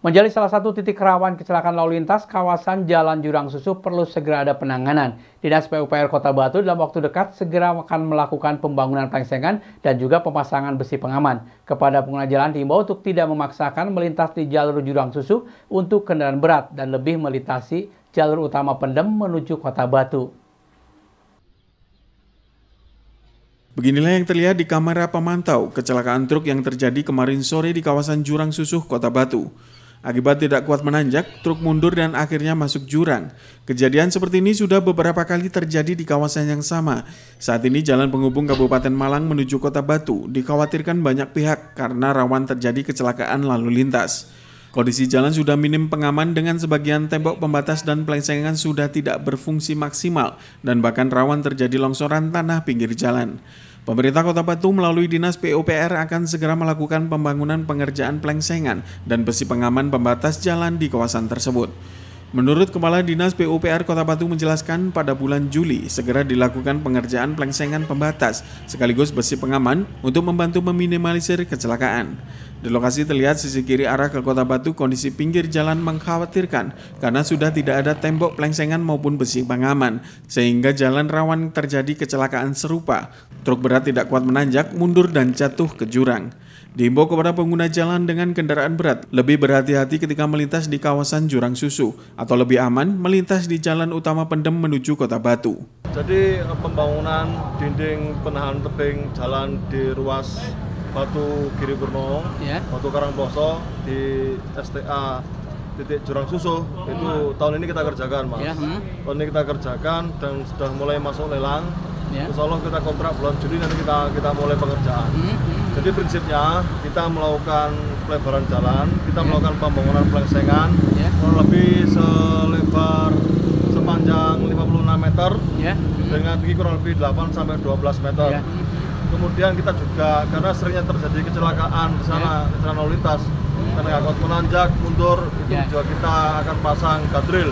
Menjadi salah satu titik rawan kecelakaan lalu lintas, kawasan Jalan Jurang Susu perlu segera ada penanganan. Dinas PUPR Kota Batu dalam waktu dekat segera akan melakukan pembangunan pelengsengan dan juga pemasangan besi pengaman. Kepada pengguna jalan diimbau untuk tidak memaksakan melintas di jalur Jurang Susu untuk kendaraan berat dan lebih melintasi jalur utama Pendem menuju Kota Batu. Beginilah yang terlihat di kamera pemantau kecelakaan truk yang terjadi kemarin sore di kawasan Jurang Susuh, Kota Batu. Akibat tidak kuat menanjak, truk mundur dan akhirnya masuk jurang. Kejadian seperti ini sudah beberapa kali terjadi di kawasan yang sama. Saat ini jalan penghubung Kabupaten Malang menuju Kota Batu dikhawatirkan banyak pihak karena rawan terjadi kecelakaan lalu lintas. Kondisi jalan sudah minim pengaman dengan sebagian tembok pembatas dan pelengsengan sudah tidak berfungsi maksimal dan bahkan rawan terjadi longsoran tanah pinggir jalan. Pemerintah Kota Batu melalui Dinas PUPR akan segera melakukan pembangunan pengerjaan plengsengan dan besi pengaman pembatas jalan di kawasan tersebut. Menurut Kepala Dinas PUPR Kota Batu menjelaskan pada bulan Juli segera dilakukan pengerjaan pelengsengan pembatas sekaligus besi pengaman untuk membantu meminimalisir kecelakaan. Di lokasi terlihat sisi kiri arah ke Kota Batu kondisi pinggir jalan mengkhawatirkan karena sudah tidak ada tembok pelengsengan maupun besi pengaman sehingga jalan rawan terjadi kecelakaan serupa. Truk berat tidak kuat menanjak, mundur dan jatuh ke jurang. Diimbau kepada pengguna jalan dengan kendaraan berat lebih berhati-hati ketika melintas di kawasan Jurang Susu atau lebih aman melintas di jalan utama Pendem menuju Kota Batu. Jadi eh, pembangunan dinding penahan tebing jalan di ruas Batu Giri Purno, yeah. Batu Karangboso di STA titik Jurang Susu itu tahun ini kita kerjakan mas. Ya, hmm. Tahun ini kita kerjakan dan sudah mulai masuk lelang. Yeah. Insya Allah kita kontrak bulan Juli nanti kita kita mulai pengerjaan. -hmm. hmm. Jadi prinsipnya kita melakukan pelebaran jalan, kita iya. melakukan pembangunan pelengsengan iya. kurang lebih selebar sepanjang 56 meter iya. dengan tinggi kurang lebih 8 sampai 12 meter. Kemudian kita juga karena seringnya terjadi kecelakaan di sana, yeah. kecelakaan lalu lintas karena kuat menanjak mundur itu yeah. juga kita akan pasang gadril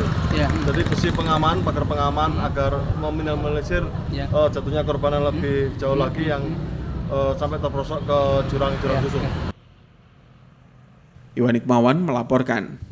jadi besi pengaman pagar pengaman agar meminimalisir yeah. jatuhnya korban yang lebih jauh lagi yang uh, sampai terperosok ke jurang-jurang iya, susu. Iya. Iwan Ikmawan melaporkan.